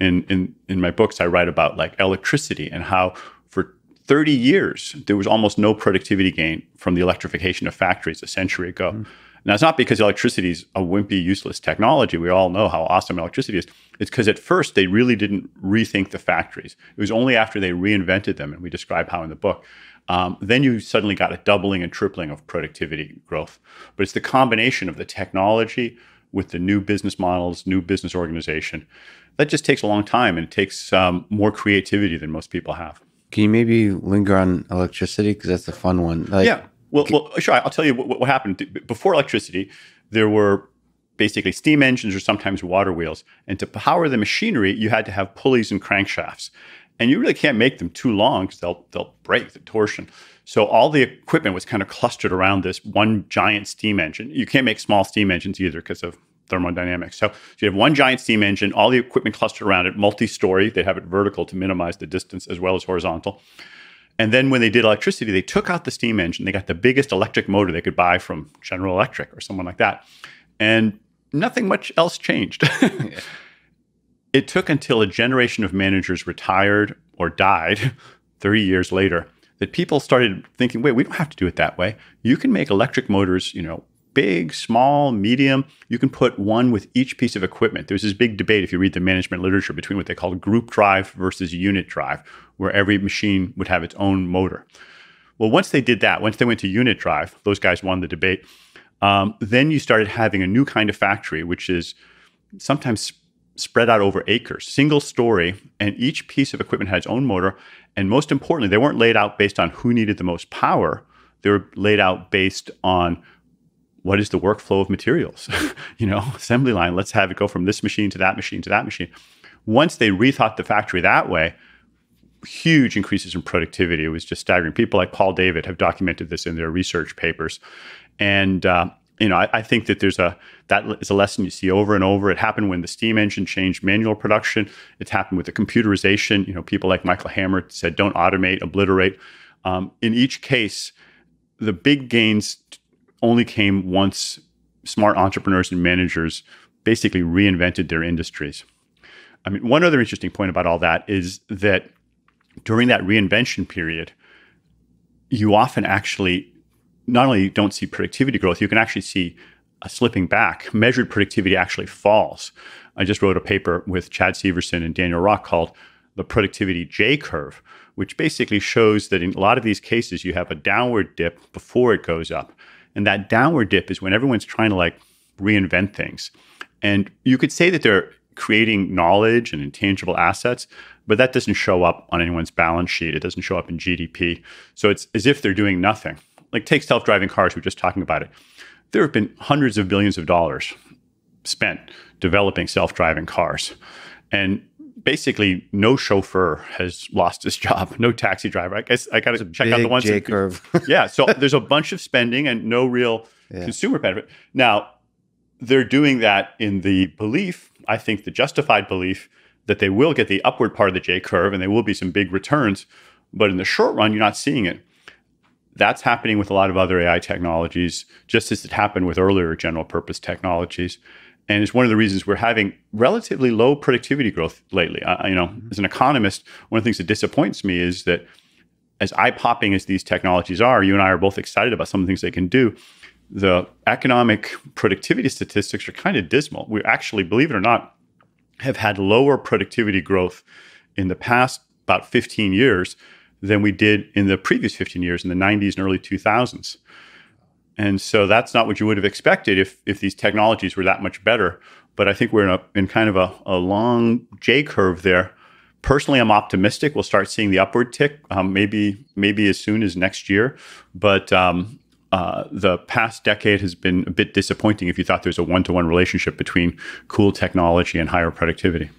in in in my books I write about like electricity and how for 30 years there was almost no productivity gain from the electrification of factories a century ago. Mm. Now it's not because electricity is a wimpy, useless technology. We all know how awesome electricity is. It's because at first they really didn't rethink the factories. It was only after they reinvented them, and we describe how in the book. Um, then you suddenly got a doubling and tripling of productivity growth. But it's the combination of the technology, with the new business models, new business organization. That just takes a long time and it takes um, more creativity than most people have. Can you maybe linger on electricity because that's a fun one? Like, yeah. Well, well, sure. I'll tell you what, what happened before electricity. There were basically steam engines or sometimes water wheels. And to power the machinery, you had to have pulleys and crankshafts and you really can't make them too long because they'll they'll break the torsion. So all the equipment was kind of clustered around this one giant steam engine. You can't make small steam engines either because of thermodynamics. So, so, you have one giant steam engine, all the equipment clustered around it, multi-story. They have it vertical to minimize the distance as well as horizontal. And then when they did electricity, they took out the steam engine. They got the biggest electric motor they could buy from General Electric or someone like that, and nothing much else changed. It took until a generation of managers retired or died 30 years later that people started thinking, wait, we don't have to do it that way. You can make electric motors, you know, big, small, medium. You can put one with each piece of equipment. There's this big debate, if you read the management literature, between what they called group drive versus unit drive, where every machine would have its own motor. Well, once they did that, once they went to unit drive, those guys won the debate. Um, then you started having a new kind of factory, which is sometimes spread out over acres, single story, and each piece of equipment had its own motor. And most importantly, they weren't laid out based on who needed the most power. They were laid out based on what is the workflow of materials? you know, assembly line, let's have it go from this machine to that machine to that machine. Once they rethought the factory that way, huge increases in productivity. It was just staggering. People like Paul David have documented this in their research papers. And uh, you know, I, I, think that there's a that is a lesson you see over and over. It happened when the steam engine changed manual production. It's happened with the computerization. You know, people like Michael Hammer said, "Don't automate, obliterate." Um, in each case, the big gains only came once smart entrepreneurs and managers basically reinvented their industries. I mean, one other interesting point about all that is that during that reinvention period, you often actually not only don't see productivity growth, you can actually see a slipping back. Measured productivity actually falls. I just wrote a paper with Chad Severson and Daniel Rock called the productivity J curve, which basically shows that in a lot of these cases, you have a downward dip before it goes up. And that downward dip is when everyone's trying to like reinvent things. And you could say that they're creating knowledge and intangible assets, but that doesn't show up on anyone's balance sheet. It doesn't show up in GDP. So it's as if they're doing nothing like take self-driving cars. We are just talking about it. There have been hundreds of billions of dollars spent developing self-driving cars, and basically no chauffeur has lost his job. No taxi driver. I guess I got to check out the ones. curve. yeah. So there's a bunch of spending and no real yeah. consumer benefit. Now they're doing that in the belief, I think, the justified belief that they will get the upward part of the J curve and there will be some big returns. But in the short run, you're not seeing it. That's happening with a lot of other AI technologies, just as it happened with earlier general purpose technologies. And it's one of the reasons we're having relatively low productivity growth lately. I, you know, mm-hmm. as an economist, one of the things that disappoints me is that as eye popping as these technologies are, you and I are both excited about some of the things they can do. The economic productivity statistics are kind of dismal. We actually, believe it or not, have had lower productivity growth in the past about 15 years than we did in the previous 15 years in the 90s and early 2000s. And so that's not what you would have expected if, if these technologies were that much better. But I think we're in, a, in kind of a, a long J curve there. Personally, I'm optimistic. We'll start seeing the upward tick um, maybe maybe as soon as next year. But um, uh, the past decade has been a bit disappointing if you thought there's a one to one relationship between cool technology and higher productivity.